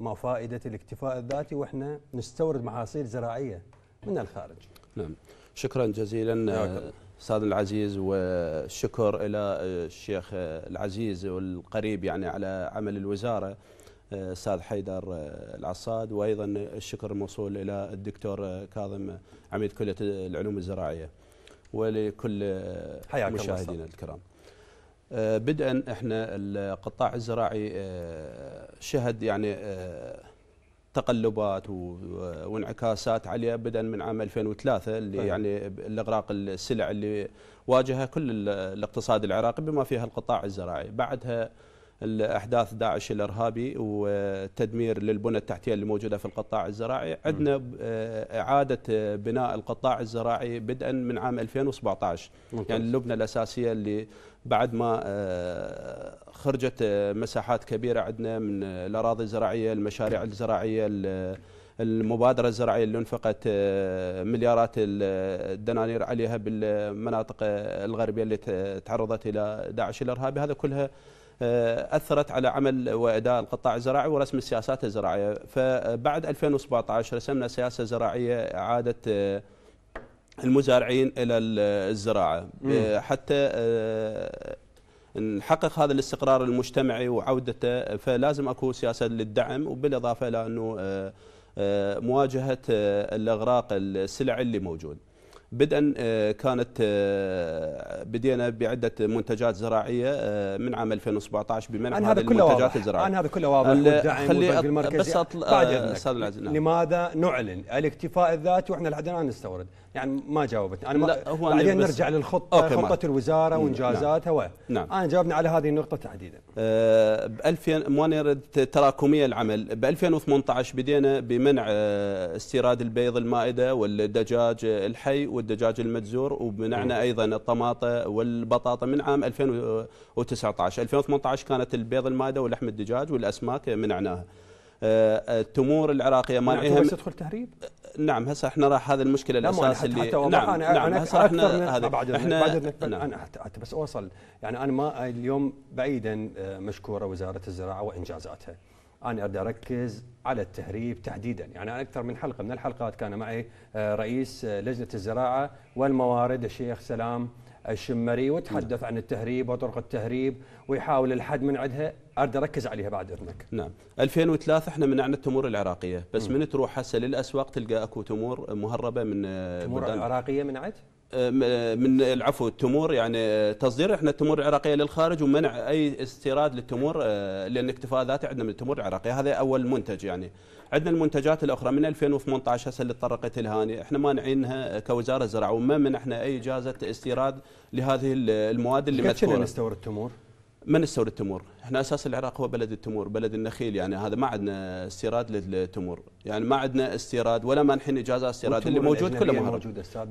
ما فائدة الاكتفاء الذاتي وإحنا نستورد محاصيل زراعية من الخارج نعم شكرا جزيلا آه، أستاذ العزيز والشكر إلى آه، الشيخ آه، العزيز والقريب يعني على عمل الوزارة استاذ حيدر العصاد وايضا الشكر موصول الى الدكتور كاظم عميد كليه العلوم الزراعيه ولكل مشاهدينا الكرام آه، بدءا احنا القطاع الزراعي آه، شهد يعني آه، تقلبات وانعكاسات عليه بدءا من عام 2003 اللي طيب. يعني الاغراق السلع اللي واجهها كل الاقتصاد العراقي بما فيها القطاع الزراعي بعدها الاحداث داعش الارهابي وتدمير للبنى التحتيه اللي موجوده في القطاع الزراعي عندنا آه، اعاده بناء القطاع الزراعي بدءا من عام 2017 ممتاز. يعني اللبنه الاساسيه اللي بعد ما آه، خرجت آه، مساحات كبيره عندنا من الاراضي الزراعيه المشاريع الزراعيه المبادرة الزراعية اللي انفقت مليارات الدنانير عليها بالمناطق الغربية اللي تعرضت إلى داعش الإرهابي هذا كلها آه، اثرت على عمل واداء القطاع الزراعي ورسم السياسات الزراعيه فبعد 2017 رسمنا سياسه زراعيه اعاده آه، المزارعين الى الزراعه آه، حتى نحقق هذا الاستقرار المجتمعي وعودته فلازم اكو سياسه للدعم وبالاضافه الى انه مواجهه الاغراق السلعي اللي موجود بدءا آه، كانت آه، بدينا بعده منتجات زراعيه آه، من عام 2017 بمنع عن هذا كله المنتجات الزراعيه عن هذا كله واضح والدعم والبنك المركزي بس أطل... نعم. لماذا نعلن الاكتفاء الذاتي واحنا لحد الان نستورد يعني ما جاوبت انا ما هو بعدين بس... نرجع للخطه أوكي خطه الوزاره نعم، وانجازاتها نعم. و... نعم. نعم. انا جاوبنا على هذه النقطه تحديدا أه ب 2000 موانئ تراكميه العمل ب 2018 بدينا بمنع استيراد البيض المائده والدجاج الحي والدجاج المجزور ومنعنا ايضا الطماطه والبطاطا من عام 2019 2018 كانت البيض الماده ولحم الدجاج والاسماك منعناها آه، التمور العراقيه نعم، مانعها بس يدخل تهريب نعم هسه احنا راح هذا المشكله الاساس اللي حتى نعم نعم أنا هسه احنا هذا بعد احنا نعم انا, حتى بس اوصل يعني انا ما اليوم بعيدا آه، مشكوره وزاره الزراعه وانجازاتها انا اريد اركز على التهريب تحديدا يعني اكثر من حلقه من الحلقات كان معي آه، رئيس آه، لجنه الزراعه والموارد الشيخ سلام الشمري وتحدث عن التهريب وطرق التهريب ويحاول الحد من عندها اريد اركز عليها بعد اذنك. نعم، 2003 احنا منعنا التمور العراقيه، بس مم. من تروح هسه للاسواق تلقى اكو تمور مهربه من آه، تمور العراقيه منعت؟ من العفو التمور يعني تصدير احنا التمور العراقيه للخارج ومنع اي استيراد للتمور آه، لان اكتفاء ذاتي عندنا من التمور العراقيه هذا اول منتج يعني عندنا المنتجات الاخرى من 2018 هسه اللي تطرقت الهاني احنا مانعينها كوزاره زراعه وما منحنا اي اجازه استيراد لهذه المواد اللي مدفوعه كم نستورد التمور؟ من استورد التمور؟ احنا اساس العراق هو بلد التمور بلد النخيل يعني هذا ما عندنا استيراد للتمور يعني ما عندنا استيراد ولا مانحين اجازه استيراد اللي موجود كله مهرب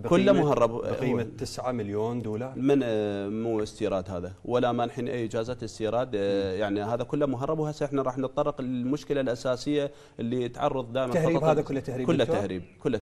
كله مهرب بقيمه 9 مليون دولار من آه، مو استيراد هذا ولا مانحين اي اجازه استيراد آه، يعني هذا كله مهرب وهسه احنا راح نتطرق للمشكله الاساسيه اللي تعرض دائما تهريب هذا كله تهريب كله تهريب كله